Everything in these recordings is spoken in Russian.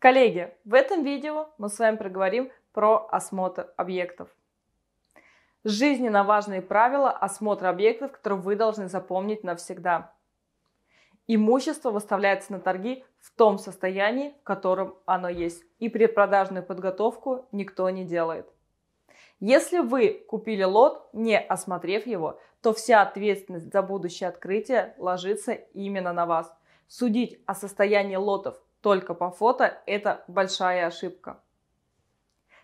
Коллеги, в этом видео мы с вами проговорим про осмотр объектов. Жизненно важные правила осмотра объектов, которые вы должны запомнить навсегда. Имущество выставляется на торги в том состоянии, в котором оно есть, и предпродажную подготовку никто не делает. Если вы купили лот, не осмотрев его, то вся ответственность за будущее открытие ложится именно на вас. Судить о состоянии лотов только по фото, это большая ошибка.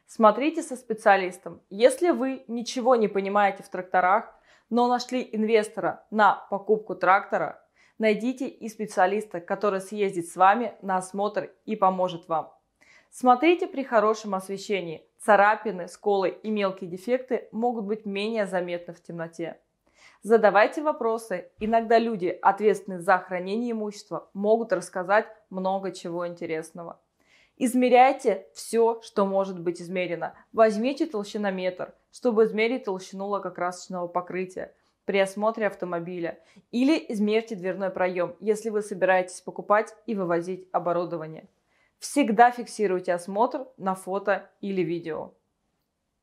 Смотрите со специалистом. Если вы ничего не понимаете в тракторах, но нашли инвестора на покупку трактора, найдите и специалиста, который съездит с вами на осмотр и поможет вам. Смотрите при хорошем освещении. Царапины, сколы и мелкие дефекты могут быть менее заметны в темноте. Задавайте вопросы. Иногда люди, ответственные за хранение имущества, могут рассказать много чего интересного. Измеряйте все, что может быть измерено. Возьмите толщинометр, чтобы измерить толщину лакокрасочного покрытия при осмотре автомобиля. Или измерьте дверной проем, если вы собираетесь покупать и вывозить оборудование. Всегда фиксируйте осмотр на фото или видео.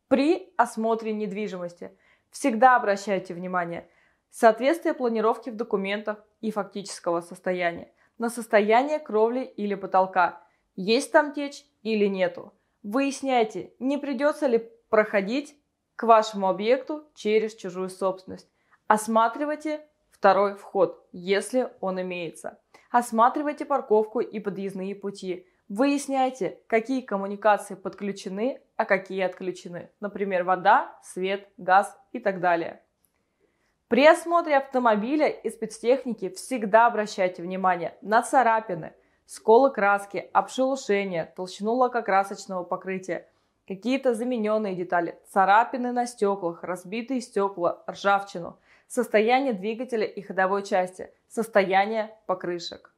При осмотре недвижимости всегда обращайте внимание – соответствие планировки в документах и фактического состояния, на состояние кровли или потолка, есть там течь или нету. Выясняйте, не придется ли проходить к вашему объекту через чужую собственность. Осматривайте второй вход, если он имеется. Осматривайте парковку и подъездные пути. Выясняйте, какие коммуникации подключены, а какие отключены. Например, вода, свет, газ и так далее. При осмотре автомобиля и спецтехники всегда обращайте внимание на царапины, сколы краски, обшелушение, толщину лакокрасочного покрытия, какие-то замененные детали, царапины на стеклах, разбитые стекла, ржавчину, состояние двигателя и ходовой части, состояние покрышек.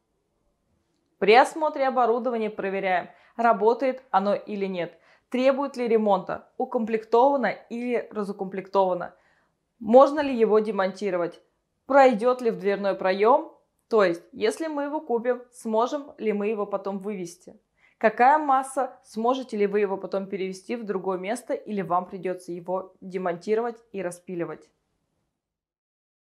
При осмотре оборудования проверяем, работает оно или нет, требует ли ремонта, укомплектовано или разукомплектовано – можно ли его демонтировать? Пройдет ли в дверной проем? То есть, если мы его купим, сможем ли мы его потом вывести? Какая масса, сможете ли вы его потом перевести в другое место или вам придется его демонтировать и распиливать?